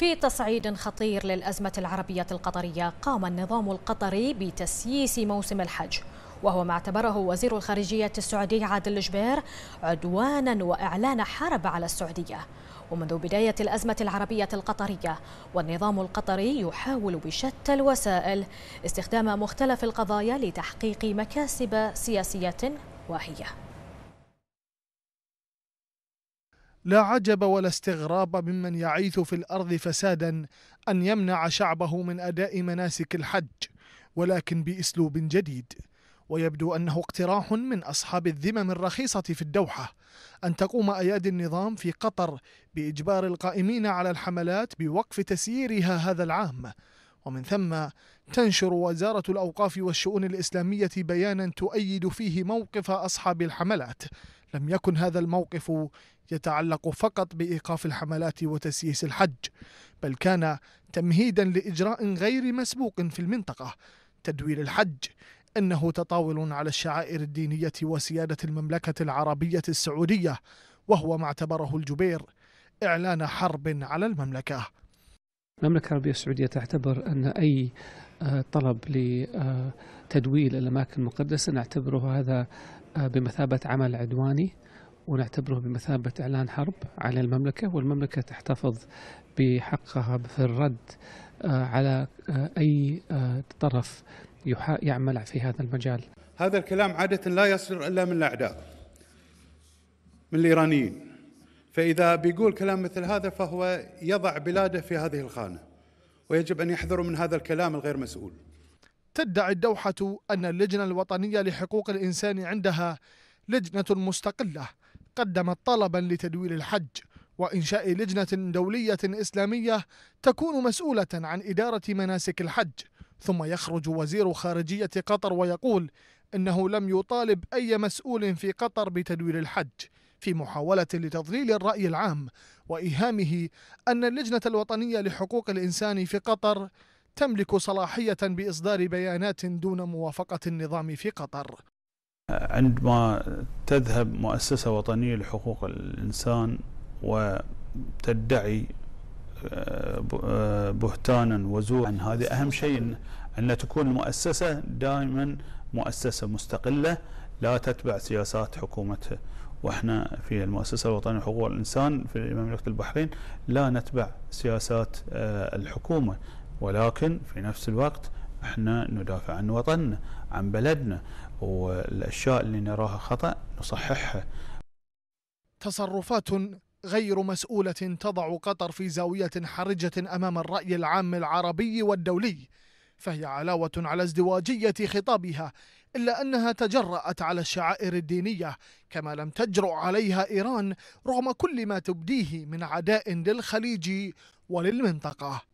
في تصعيد خطير للأزمة العربية القطرية قام النظام القطري بتسييس موسم الحج وهو ما اعتبره وزير الخارجية السعودي عادل الجبير عدوانا وإعلان حرب على السعودية ومنذ بداية الأزمة العربية القطرية والنظام القطري يحاول بشتى الوسائل استخدام مختلف القضايا لتحقيق مكاسب سياسية واهية لا عجب ولا استغراب ممن يعيث في الارض فسادا ان يمنع شعبه من اداء مناسك الحج ولكن باسلوب جديد ويبدو انه اقتراح من اصحاب الذمم الرخيصه في الدوحه ان تقوم ايادي النظام في قطر باجبار القائمين على الحملات بوقف تسييرها هذا العام ومن ثم تنشر وزاره الاوقاف والشؤون الاسلاميه بيانا تؤيد فيه موقف اصحاب الحملات لم يكن هذا الموقف يتعلق فقط بايقاف الحملات وتسييس الحج بل كان تمهيدا لاجراء غير مسبوق في المنطقه تدوير الحج انه تطاول على الشعائر الدينيه وسياده المملكه العربيه السعوديه وهو ما اعتبره الجبير اعلان حرب على المملكه المملكه العربيه السعوديه تعتبر ان اي طلب لتدويل الأماكن المقدسة نعتبره هذا آه، بمثابة عمل عدواني ونعتبره بمثابة إعلان حرب على المملكة والمملكة تحتفظ بحقها في الرد آه، على آه، أي طرف يعمل في هذا المجال هذا الكلام عادة لا يصدر إلا من الأعداء من الإيرانيين فإذا بيقول كلام مثل هذا فهو يضع بلاده في هذه الخانة ويجب أن يحذروا من هذا الكلام الغير مسؤول تدعي الدوحة أن اللجنة الوطنية لحقوق الإنسان عندها لجنة مستقلة قدمت طلبا لتدوير الحج وإنشاء لجنة دولية إسلامية تكون مسؤولة عن إدارة مناسك الحج ثم يخرج وزير خارجية قطر ويقول إنه لم يطالب أي مسؤول في قطر بتدوير الحج في محاولة لتضليل الرأي العام وإيهامه أن اللجنة الوطنية لحقوق الإنسان في قطر تملك صلاحية بإصدار بيانات دون موافقة النظام في قطر عندما تذهب مؤسسة وطنية لحقوق الإنسان وتدعي آه، آه، بهتانا وزورا هذا أهم شيء أن تكون المؤسسة دائما مؤسسة مستقلة لا تتبع سياسات حكومتها واحنا في المؤسسه الوطنيه لحقوق الانسان في مملكه البحرين لا نتبع سياسات آه، الحكومه ولكن في نفس الوقت احنا ندافع عن وطننا عن بلدنا والاشياء اللي نراها خطا نصححها تصرفات غير مسؤولة تضع قطر في زاوية حرجة أمام الرأي العام العربي والدولي فهي علاوة على ازدواجية خطابها إلا أنها تجرأت على الشعائر الدينية كما لم تجرؤ عليها إيران رغم كل ما تبديه من عداء للخليج وللمنطقة